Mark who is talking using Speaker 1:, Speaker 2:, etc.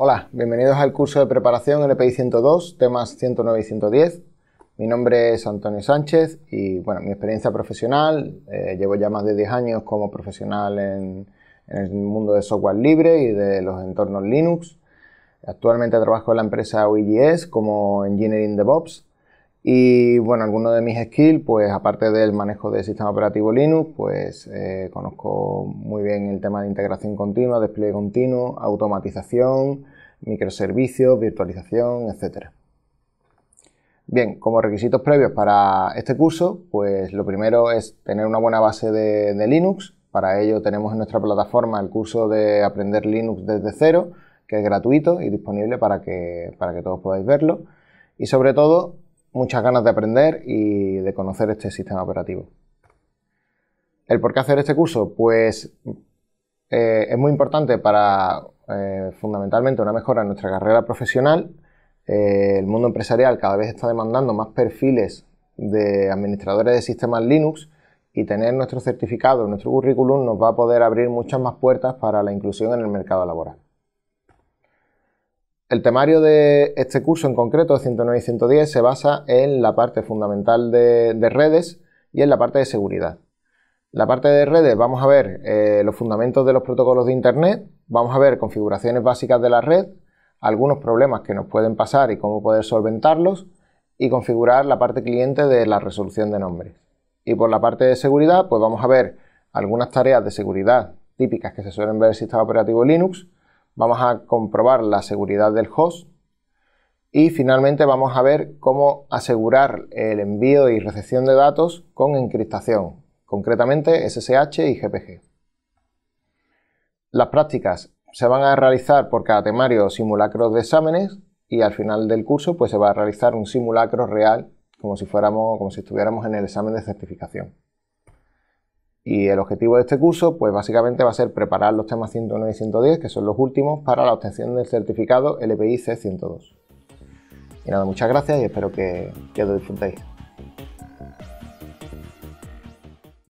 Speaker 1: Hola, bienvenidos al curso de preparación LPI 102, temas 109 y 110. Mi nombre es Antonio Sánchez y bueno, mi experiencia profesional, eh, llevo ya más de 10 años como profesional en, el mundo de software libre y de los entornos Linux. Actualmente trabajo en la empresa OEGS como Engineering DevOps y bueno, algunos de mis skills, pues aparte del manejo del sistema operativo Linux, pues eh, conozco muy bien el tema de integración continua, despliegue continuo, automatización, microservicios, virtualización, etc. Bien, como requisitos previos para este curso, pues lo primero es tener una buena base de, Linux. Para ello tenemos en nuestra plataforma el curso de Aprender Linux desde cero, que es gratuito y disponible para que, para que todos podáis verlo. Y sobre todo, muchas ganas de aprender y de conocer este sistema operativo. ¿El por qué hacer este curso? Pues eh, es muy importante para eh, fundamentalmente una mejora en nuestra carrera profesional. Eh, el mundo empresarial cada vez está demandando más perfiles de administradores de sistemas Linux y tener nuestro certificado, nuestro currículum nos va a poder abrir muchas más puertas para la inclusión en el mercado laboral. El temario de este curso en concreto, 109 y 110, se basa en la parte fundamental de, redes y en la parte de seguridad. La parte de redes vamos a ver eh, los fundamentos de los protocolos de Internet, vamos a ver configuraciones básicas de la red, algunos problemas que nos pueden pasar y cómo poder solventarlos y configurar la parte cliente de la resolución de nombres. Y por la parte de seguridad, pues vamos a ver algunas tareas de seguridad típicas que se suelen ver en el sistema operativo Linux, Vamos a comprobar la seguridad del host y finalmente vamos a ver cómo asegurar el envío y recepción de datos con encriptación, concretamente SSH y GPG. Las prácticas se van a realizar por cada temario simulacros de exámenes y al final del curso pues se va a realizar un simulacro real como si fuéramos como si estuviéramos en el examen de certificación. Y el objetivo de este curso, pues básicamente va a ser preparar los temas 109 y 110, que son los últimos, para la obtención del certificado LPI C102. Y nada, muchas gracias y espero que, que lo disfrutéis.